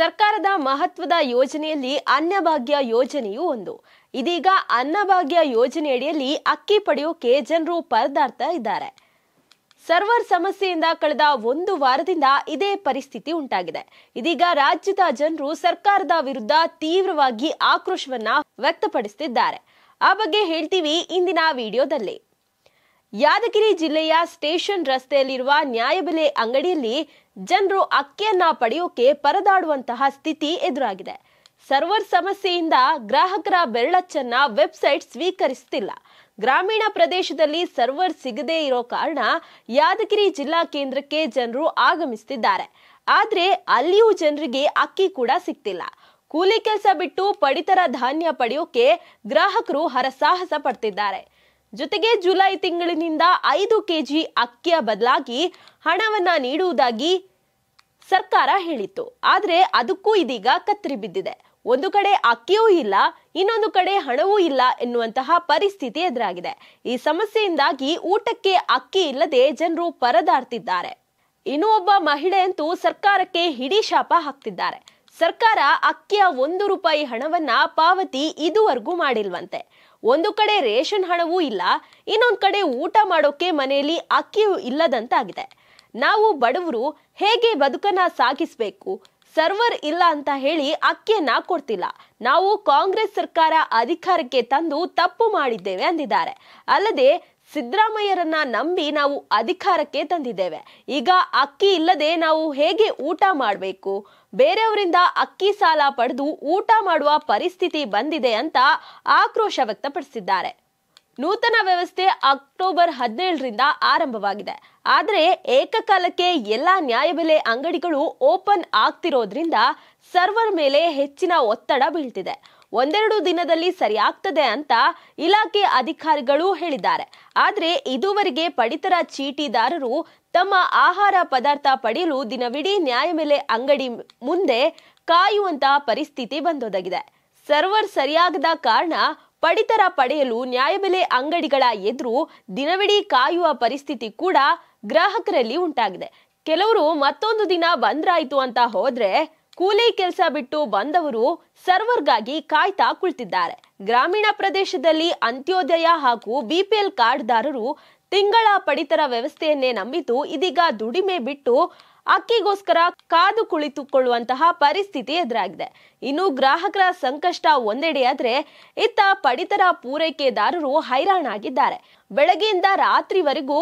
ಸರ್ಕಾರದ ಮಹತ್ವದ ಯೋಜನೆಯಲ್ಲಿ ಅನ್ನಭಾಗ್ಯ ಯೋಜನೆಯೂ ಒಂದು ಇದೀಗ ಅನ್ನಭಾಗ್ಯ ಯೋಜನೆಯಡಿಯಲ್ಲಿ ಅಕ್ಕಿ ಪಡೆಯೋಕೆ ಜನರು ಪರದಾಡ್ತಾ ಇದ್ದಾರೆ ಸರ್ವರ್ ಸಮಸ್ಯೆಯಿಂದ ಕಳೆದ ಒಂದು ವಾರದಿಂದ ಇದೇ ಪರಿಸ್ಥಿತಿ ಉಂಟಾಗಿದೆ ಇದೀಗ ರಾಜ್ಯದ ಜನರು ಸರ್ಕಾರದ ವಿರುದ್ಧ ತೀವ್ರವಾಗಿ ಆಕ್ರೋಶವನ್ನ ವ್ಯಕ್ತಪಡಿಸುತ್ತಿದ್ದಾರೆ ಆ ಬಗ್ಗೆ ಹೇಳ್ತೀವಿ ಇಂದಿನ ವಿಡಿಯೋದಲ್ಲಿ ಯಾದಗಿರಿ ಜಿಲ್ಲೆಯ ಸ್ಟೇಷನ್ ರಸ್ತೆಯಲ್ಲಿರುವ ನ್ಯಾಯಬೆಲೆ ಅಂಗಡಿಯಲ್ಲಿ ಜನರು ಅಕ್ಕಿಯನ್ನ ಪಡೆಯೋಕೆ ಪರದಾಡುವಂತಹ ಸ್ಥಿತಿ ಎದುರಾಗಿದೆ ಸರ್ವರ್ ಸಮಸ್ಯೆಯಿಂದ ಗ್ರಾಹಕರ ಬೆರಳಚ್ಚನ್ನ ವೆಬ್ಸೈಟ್ ಸ್ವೀಕರಿಸುತ್ತಿಲ್ಲ ಗ್ರಾಮೀಣ ಪ್ರದೇಶದಲ್ಲಿ ಸರ್ವರ್ ಸಿಗದೇ ಇರೋ ಕಾರಣ ಯಾದಗಿರಿ ಜಿಲ್ಲಾ ಕೇಂದ್ರಕ್ಕೆ ಜನರು ಆಗಮಿಸುತ್ತಿದ್ದಾರೆ ಆದರೆ ಅಲ್ಲಿಯೂ ಜನರಿಗೆ ಅಕ್ಕಿ ಕೂಡ ಸಿಗ್ತಿಲ್ಲ ಕೂಲಿ ಕೆಲಸ ಬಿಟ್ಟು ಪಡಿತರ ಧಾನ್ಯ ಪಡೆಯೋಕೆ ಗ್ರಾಹಕರು ಹರಸಾಹಸ ಪಡ್ತಿದ್ದಾರೆ ಜೊತೆಗೆ ಜುಲೈ ತಿಂಗಳಿನಿಂದ ಐದು ಕೆಜಿ ಅಕ್ಕಿಯ ಬದಲಾಗಿ ಹಣವನ್ನ ನೀಡುವುದಾಗಿ ಸರ್ಕಾರ ಹೇಳಿತ್ತು ಆದರೆ ಅದಕ್ಕೂ ಇದೀಗ ಕತ್ತರಿ ಬಿದ್ದಿದೆ ಒಂದು ಕಡೆ ಅಕ್ಕಿಯೂ ಇಲ್ಲ ಇನ್ನೊಂದು ಕಡೆ ಹಣವೂ ಇಲ್ಲ ಎನ್ನುವಂತಹ ಪರಿಸ್ಥಿತಿ ಎದುರಾಗಿದೆ ಈ ಸಮಸ್ಯೆಯಿಂದಾಗಿ ಊಟಕ್ಕೆ ಅಕ್ಕಿ ಇಲ್ಲದೆ ಜನರು ಪರದಾಡ್ತಿದ್ದಾರೆ ಇನ್ನೂ ಒಬ್ಬ ಮಹಿಳೆ ಅಂತೂ ಸರ್ಕಾರಕ್ಕೆ ಹಿಡಿ ಶಾಪ ಹಾಕ್ತಿದ್ದಾರೆ ಸರ್ಕಾರ ಅಕ್ಕಿಯ ಒಂದು ರೂಪಾಯಿ ಹಣವನ್ನ ಪಾವತಿ ಇದುವರೆಗೂ ಮಾಡಿಲ್ವಂತೆ ಒಂದು ಕಡೆ ರೇಷನ್ ಹಣವೂ ಇಲ್ಲ ಇನ್ನೊಂದು ಕಡೆ ಊಟ ಮಾಡೋಕೆ ಮನೆಯಲ್ಲಿ ಅಕ್ಕಿಯೂ ಇಲ್ಲದಂತಾಗಿದೆ ನಾವು ಬಡವರು ಹೇಗೆ ಬದುಕನ್ನ ಸಾಗಿಸಬೇಕು ಸರ್ವರ್ ಇಲ್ಲ ಅಂತ ಹೇಳಿ ಅಕ್ಕಿಯನ್ನ ಕೊಡ್ತಿಲ್ಲ ನಾವು ಕಾಂಗ್ರೆಸ್ ಸರ್ಕಾರ ಅಧಿಕಾರಕ್ಕೆ ತಂದು ತಪ್ಪು ಮಾಡಿದ್ದೇವೆ ಅಂದಿದ್ದಾರೆ ಅಲ್ಲದೆ ಸಿದ್ದರಾಮಯ್ಯರನ್ನ ನಂಬಿ ನಾವು ಅಧಿಕಾರಕ್ಕೆ ತಂದಿದ್ದೇವೆ ಈಗ ಅಕ್ಕಿ ಇಲ್ಲದೆ ನಾವು ಹೇಗೆ ಊಟ ಮಾಡಬೇಕು ಬೇರೆಯವರಿಂದ ಅಕ್ಕಿ ಸಾಲ ಪಡೆದು ಊಟ ಮಾಡುವ ಪರಿಸ್ಥಿತಿ ಬಂದಿದೆ ಅಂತ ಆಕ್ರೋಶ ವ್ಯಕ್ತಪಡಿಸಿದ್ದಾರೆ ನೂತನ ವ್ಯವಸ್ಥೆ ಅಕ್ಟೋಬರ್ ಹದಿನೇಳರಿಂದ ಆರಂಭವಾಗಿದೆ ಆದರೆ ಏಕಕಾಲಕ್ಕೆ ಎಲ್ಲ ನ್ಯಾಯಬೆಲೆ ಅಂಗಡಿಗಳು ಓಪನ್ ಆಗ್ತಿರೋದ್ರಿಂದ ಸರ್ವರ್ ಮೇಲೆ ಹೆಚ್ಚಿನ ಒತ್ತಡ ಬೀಳ್ತಿದೆ ಒಂದೆರಡು ದಿನದಲ್ಲಿ ಸರಿಯಾಗ್ತದೆ ಅಂತ ಇಲಾಖೆ ಅಧಿಕಾರಿಗಳು ಹೇಳಿದ್ದಾರೆ ಆದರೆ ಇದುವರೆಗೆ ಪಡಿತರ ಚೀಟಿದಾರರು ತಮ್ಮ ಆಹಾರ ಪದಾರ್ಥ ಪಡೆಯಲು ದಿನವಿಡೀ ನ್ಯಾಯಬೆಲೆ ಅಂಗಡಿ ಮುಂದೆ ಕಾಯುವಂತಹ ಪರಿಸ್ಥಿತಿ ಬಂದೊದಗಿದೆ ಸರ್ವರ್ ಸರಿಯಾಗದ ಕಾರಣ ಪಡಿತರ ಪಡೆಯಲು ನ್ಯಾಯಬೆಲೆ ಅಂಗಡಿಗಳ ಎದುರು ದಿನವಿಡೀ ಕಾಯುವ ಪರಿಸ್ಥಿತಿ ಕೂಡ ಗ್ರಾಹಕರಲ್ಲಿ ಉಂಟಾಗಿದೆ ಕೆಲವರು ಮತ್ತೊಂದು ದಿನ ಬಂದ್ರಾಯಿತು ಅಂತ ಹೋದ್ರೆ ಕೂಲಿ ಕೆಲಸ ಬಿಟ್ಟು ಬಂದವರು ಸರ್ವರ್ಗಾಗಿ ಕಾಯ್ತಾ ಕುಳಿತಿದ್ದಾರೆ ಗ್ರಾಮೀಣ ಪ್ರದೇಶದಲ್ಲಿ ಅಂತ್ಯೋದಯ ಹಾಗೂ ಬಿಪಿಎಲ್ ಕಾರ್ಡ್ದಾರರು ತಿಂಗಳ ಪಡಿತರ ವ್ಯವಸ್ಥೆಯನ್ನೇ ನಂಬಿದ್ದು ಇದೀಗ ದುಡಿಮೆ ಬಿಟ್ಟು ಅಕ್ಕಿಗೋಸ್ಕರ ಕಾದು ಕುಳಿತುಕೊಳ್ಳುವಂತಹ ಪರಿಸ್ಥಿತಿ ಎದುರಾಗಿದೆ ಇನ್ನು ಗ್ರಾಹಕರ ಸಂಕಷ್ಟ ಒಂದೆಡೆಯಾದ್ರೆ ಇತ್ತ ಪಡಿತರ ಪೂರೈಕೆದಾರರು ಹೈರಾಣಾಗಿದ್ದಾರೆ ಬೆಳಗ್ಗೆಯಿಂದ ರಾತ್ರಿವರೆಗೂ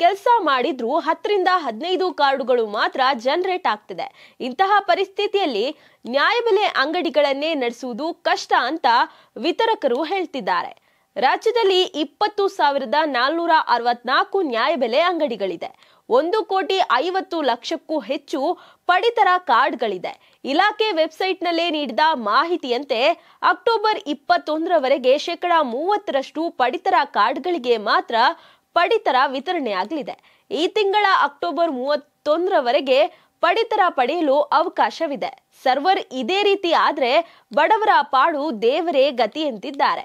ಕೆಲಸ ಮಾಡಿದ್ರೂ ಹತ್ತರಿಂದ ಹದಿನೈದು ಕಾರ್ಡುಗಳು ಮಾತ್ರ ಜನರೇಟ್ ಆಗ್ತಿದೆ ಇಂತಹ ಪರಿಸ್ಥಿತಿಯಲ್ಲಿ ನ್ಯಾಯಬೆಲೆ ಅಂಗಡಿಗಳನ್ನೇ ನಡೆಸುವುದು ಕಷ್ಟ ಅಂತ ವಿತರಕರು ಹೇಳ್ತಿದ್ದಾರೆ ರಾಜ್ಯದಲ್ಲಿ ಇಪ್ಪತ್ತು ಸಾವಿರದ ನಾಲ್ನೂರ ಅರವತ್ನಾಲ್ಕು ನ್ಯಾಯಬೆಲೆ ಅಂಗಡಿಗಳಿದೆ ಒಂದು ಕೋಟಿ ಐವತ್ತು ಲಕ್ಷಕ್ಕೂ ಹೆಚ್ಚು ಪಡಿತರ ಕಾರ್ಡ್ಗಳಿದೆ ಇಲಾಖೆ ವೆಬ್ಸೈಟ್ನಲ್ಲೇ ನೀಡಿದ ಮಾಹಿತಿಯಂತೆ ಅಕ್ಟೋಬರ್ ಇಪ್ಪತ್ತೊಂದರವರೆಗೆ ಶೇಕಡಾ ಮೂವತ್ತರಷ್ಟು ಪಡಿತರ ಕಾರ್ಡ್ಗಳಿಗೆ ಮಾತ್ರ ಪಡಿತರ ವಿತರಣೆಯಾಗಲಿದೆ ಈ ತಿಂಗಳ ಅಕ್ಟೋಬರ್ ಮೂವತ್ತೊಂದರವರೆಗೆ ಪಡಿತರ ಪಡೆಯಲು ಅವಕಾಶವಿದೆ ಸರ್ವರ್ ಇದೇ ರೀತಿ ಆದರೆ ಬಡವರ ಪಾಡು ದೇವರೇ ಗತಿಯಂತಿದ್ದಾರೆ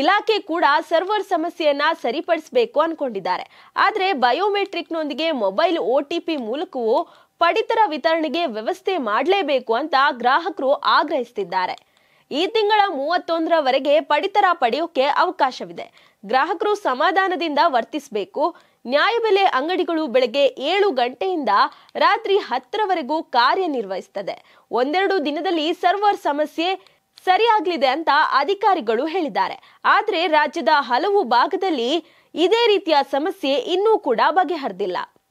ಇಲಾಖೆ ಕೂಡ ಸರ್ವರ್ ಸಮಸ್ಯೆಯನ್ನ ಸರಿಪಡಿಸಬೇಕು ಅನ್ಕೊಂಡಿದ್ದಾರೆ ಆದರೆ ಬಯೋಮೆಟ್ರಿಕ್ನೊಂದಿಗೆ ಮೊಬೈಲ್ ಒ ಟಿ ಪಿ ಮೂಲಕವೂ ಪಡಿತರ ವಿತರಣೆಗೆ ವ್ಯವಸ್ಥೆ ಮಾಡಲೇಬೇಕು ಅಂತ ಗ್ರಾಹಕರು ಆಗ್ರಹಿಸುತ್ತಿದ್ದಾರೆ ಈ ತಿಂಗಳ ಮೂವತ್ತೊಂದರವರೆಗೆ ಪಡಿತರ ಪಡೆಯೋಕೆ ಅವಕಾಶವಿದೆ ಗ್ರಾಹಕರು ಸಮಾಧಾನದಿಂದ ವರ್ತಿಸಬೇಕು ನ್ಯಾಯಬೆಲೆ ಅಂಗಡಿಗಳು ಬೆಳಗ್ಗೆ ಏಳು ಗಂಟೆಯಿಂದ ರಾತ್ರಿ ಹತ್ತರವರೆಗೂ ಕಾರ್ಯನಿರ್ವಹಿಸುತ್ತದೆ ಒಂದೆರಡು ದಿನದಲ್ಲಿ ಸರ್ವರ್ ಸಮಸ್ಯೆ ಸರಿಯಾಗಲಿದೆ ಅಂತ ಅಧಿಕಾರಿಗಳು ಹೇಳಿದ್ದಾರೆ ಆದರೆ ರಾಜ್ಯದ ಹಲವು ಭಾಗದಲ್ಲಿ ಇದೇ ರೀತಿಯ ಸಮಸ್ಯೆ ಇನ್ನೂ ಕೂಡ ಬಗೆಹರಿದಿಲ್ಲ